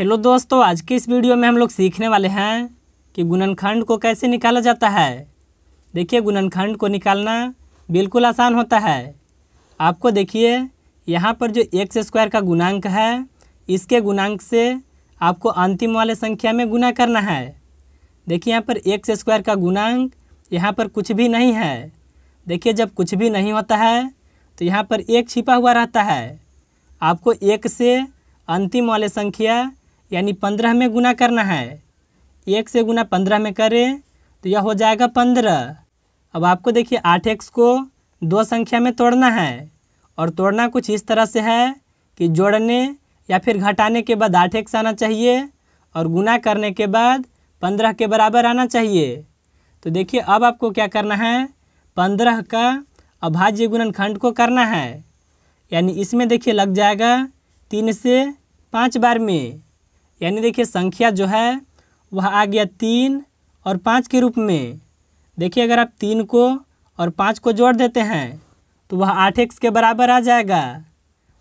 hello दोस्तों आज के इस वीडियो में हम लोग सीखने वाले हैं कि गुणनखंड को कैसे निकाला जाता है देखिए गुणनखंड को निकालना बिल्कुल आसान होता है आपको देखिए यहाँ पर जो एक्स स्क्वायर का गुणांक है इसके गुणांक से आपको अंतिम वाले संख्या में गुना करना है देखिए यहाँ पर एक्स स्क्वायर का गुणांक यहाँ पर कुछ भी नहीं है देखिए जब कुछ भी नहीं होता है तो यहाँ पर एक छिपा हुआ रहता है आपको एक से अंतिम वाले संख्या यानी पंद्रह में गुना करना है एक से गुना पंद्रह में करें तो यह हो जाएगा पंद्रह अब आपको देखिए आठ एक्स को दो संख्या में तोड़ना है और तोड़ना कुछ इस तरह से है कि जोड़ने या फिर घटाने के बाद आठ एक्स आना चाहिए और गुना करने के बाद पंद्रह के बराबर आना चाहिए तो देखिए अब आपको क्या करना है पंद्रह का अभाज्य गुणनखंड को करना है यानी इसमें देखिए लग जाएगा तीन से पाँच बार में यानी देखिए संख्या जो है वह आ गया तीन और पाँच के रूप में देखिए अगर आप तीन को और पाँच को जोड़ देते हैं तो वह आठ एक्स के बराबर आ जाएगा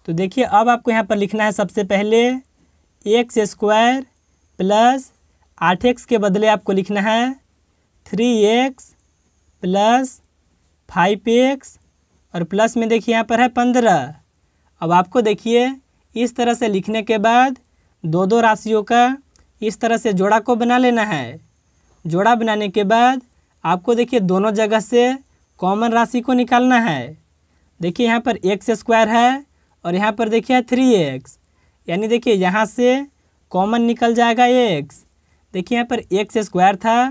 तो देखिए अब आपको यहाँ पर लिखना है सबसे पहले एक्स स्क्वायर प्लस आठ एक्स के बदले आपको लिखना है three X plus five X और प्लस में देखिए यहाँ पर है पंद्रह अब आपको देखिए इस तरह से लिखने के बाद दो दो राशियों का इस तरह से जोड़ा को बना लेना है जोड़ा बनाने के बाद आपको देखिए दोनों जगह से कॉमन राशि को निकालना है देखिए यहाँ पर एक्स स्क्वायर है और यहाँ पर देखिए थ्री एक्स यानी देखिए यहाँ से कॉमन निकल जाएगा एक्स देखिए यहाँ पर एक्स स्क्वायर था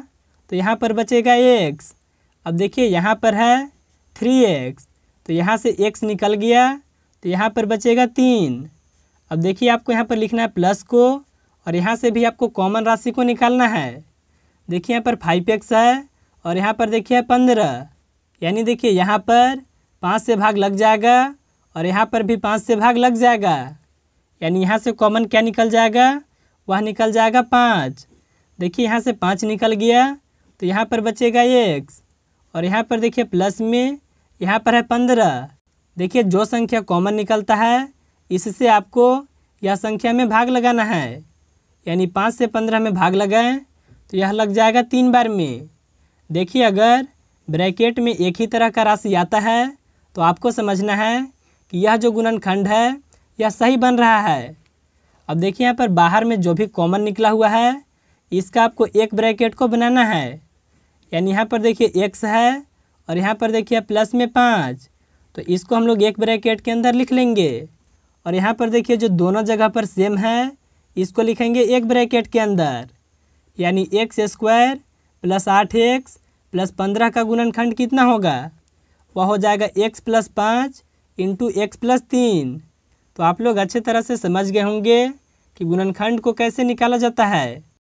तो यहाँ पर बचेगा एक्स अब देखिए यहाँ पर है थ्री एक्स तो यहाँ से एक्स निकल गया तो यहाँ पर बचेगा तीन अब देखिए आपको यहाँ पर लिखना है प्लस को और यहाँ से भी आपको कॉमन राशि को निकालना है देखिए यहाँ पर फाइव एक्स है और यहाँ पर देखिए पंद्रह यानी देखिए यहाँ पर पाँच से भाग लग जाएगा और यहाँ पर भी पाँच से भाग लग जाएगा यानी यहाँ से कॉमन क्या निकल जाएगा वह निकल जाएगा पाँच देखिए यहाँ से पाँच निकल गया तो यहाँ पर बचेगा एक्स और यहाँ पर देखिए प्लस में यहाँ पर है पंद्रह देखिए जो संख्या कॉमन निकलता है इससे आपको यह संख्या में भाग लगाना है यानी पाँच से पंद्रह में भाग लगाएं तो यह लग जाएगा तीन बार में देखिए अगर ब्रैकेट में एक ही तरह का राशि आता है तो आपको समझना है कि यह जो गुणनखंड है यह सही बन रहा है अब देखिए यहाँ पर बाहर में जो भी कॉमन निकला हुआ है इसका आपको एक ब्रैकेट को बनाना है यानी यहाँ पर देखिए एक्स है और यहाँ पर देखिए प्लस में पाँच तो इसको हम लोग एक ब्रैकेट के अंदर लिख लेंगे और यहाँ पर देखिए जो दोनों जगह पर सेम है इसको लिखेंगे एक ब्रैकेट के अंदर यानी एक्स स्क्वायर प्लस आठ एक्स प्लस पंद्रह का गुणनखंड कितना होगा वह हो जाएगा एक्स प्लस पाँच इंटू एक्स प्लस तीन तो आप लोग अच्छे तरह से समझ गए होंगे कि गुणनखंड को कैसे निकाला जाता है